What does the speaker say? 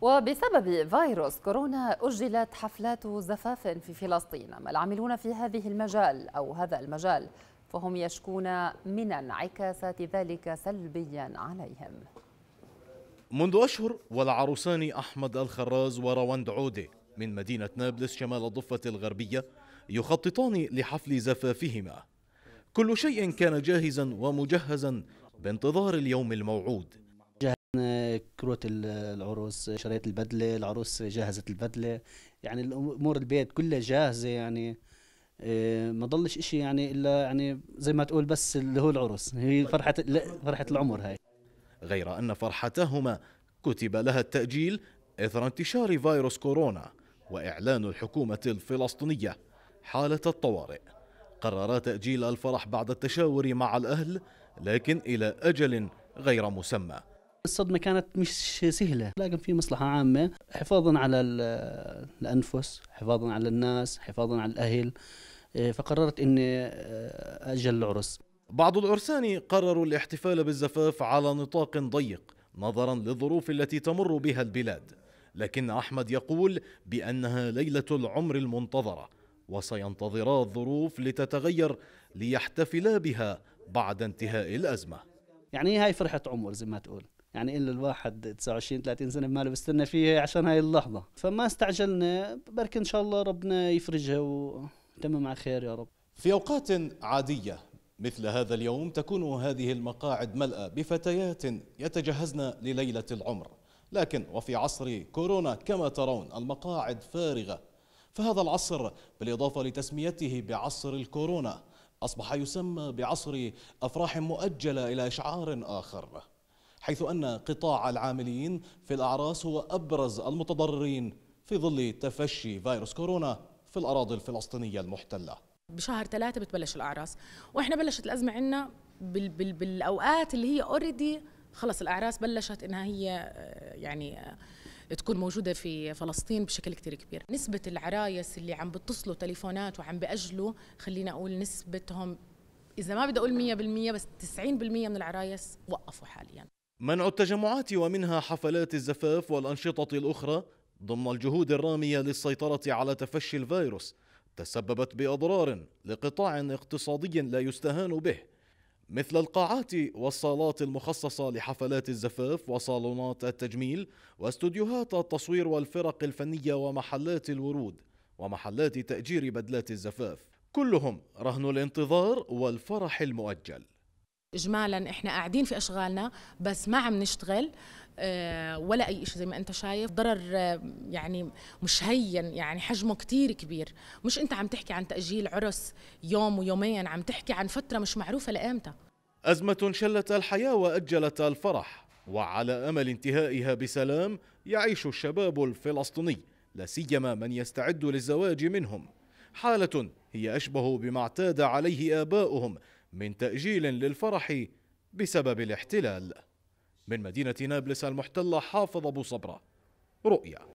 وبسبب فيروس كورونا أجلت حفلات زفاف في فلسطين أما العاملون في هذه المجال أو هذا المجال فهم يشكون من انعكاسات ذلك سلبيا عليهم منذ أشهر والعروسان أحمد الخراز وراوند عودة من مدينة نابلس شمال الضفة الغربية يخططان لحفل زفافهما كل شيء كان جاهزا ومجهزا بانتظار اليوم الموعود كروت العروس شريت البدلة العروس جهزت البدلة يعني الأمور البيت كلها جاهزة يعني إيه، ما ضلش إشي يعني إلا يعني زي ما تقول بس اللي هو العروس هي فرحة فرحة العمر هاي غير أن فرحتهما كتب لها التأجيل إثر انتشار فيروس كورونا وإعلان الحكومة الفلسطينية حالة الطوارئ قررا تأجيل الفرح بعد التشاور مع الأهل لكن إلى أجل غير مسمى الصدمة كانت مش سهلة لكن في مصلحة عامة حفاظا على الأنفس حفاظا على الناس حفاظا على الأهل آه، فقررت أني آه، أجل العرس بعض العرسان قرروا الاحتفال بالزفاف على نطاق ضيق نظرا للظروف التي تمر بها البلاد لكن أحمد يقول بأنها ليلة العمر المنتظرة وسينتظرا الظروف لتتغير ليحتفلا بها بعد انتهاء الأزمة يعني هاي فرحة عمر زي ما تقول يعني إلا الواحد 29 30 سنة ما بستنى فيها عشان هاي اللحظة فما استعجلنا برك إن شاء الله ربنا يفرجها وتمام على خير يا رب في أوقات عادية مثل هذا اليوم تكون هذه المقاعد ملأى بفتيات يتجهزن لليلة العمر لكن وفي عصر كورونا كما ترون المقاعد فارغة فهذا العصر بالإضافة لتسميته بعصر الكورونا أصبح يسمى بعصر أفراح مؤجلة إلى إشعار آخر حيث أن قطاع العاملين في الأعراس هو أبرز المتضررين في ظل تفشي فيروس كورونا في الأراضي الفلسطينية المحتلة بشهر ثلاثة بتبلش الأعراس وإحنا بلشت الأزمة عندنا بال بال بالأوقات اللي هي اوريدي خلص الأعراس بلشت إنها هي آه، يعني آه، تكون موجودة في فلسطين بشكل كتير كبير نسبة العرايس اللي عم بتصلوا تليفونات وعم بأجلوا خلينا أقول نسبتهم إذا ما بدي أقول 100% بس 90% من العرايس وقفوا حالياً منع التجمعات ومنها حفلات الزفاف والأنشطة الأخرى ضمن الجهود الرامية للسيطرة على تفشي الفيروس تسببت بأضرار لقطاع اقتصادي لا يستهان به مثل القاعات والصالات المخصصة لحفلات الزفاف وصالونات التجميل واستوديوهات التصوير والفرق الفنية ومحلات الورود ومحلات تأجير بدلات الزفاف كلهم رهن الانتظار والفرح المؤجل اجمالا احنا قاعدين في اشغالنا بس ما عم نشتغل آه، ولا اي شيء زي ما انت شايف ضرر آه، يعني مش هين يعني حجمه كتير كبير مش انت عم تحكي عن تاجيل عرس يوم ويومين عم تحكي عن فتره مش معروفه لامتى ازمه شلت الحياه واجلت الفرح وعلى امل انتهائها بسلام يعيش الشباب الفلسطيني لا سيما من يستعد للزواج منهم حاله هي اشبه بما اعتاد عليه اباؤهم من تأجيل للفرح بسبب الاحتلال من مدينة نابلس المحتلة حافظ أبو صبرة رؤيا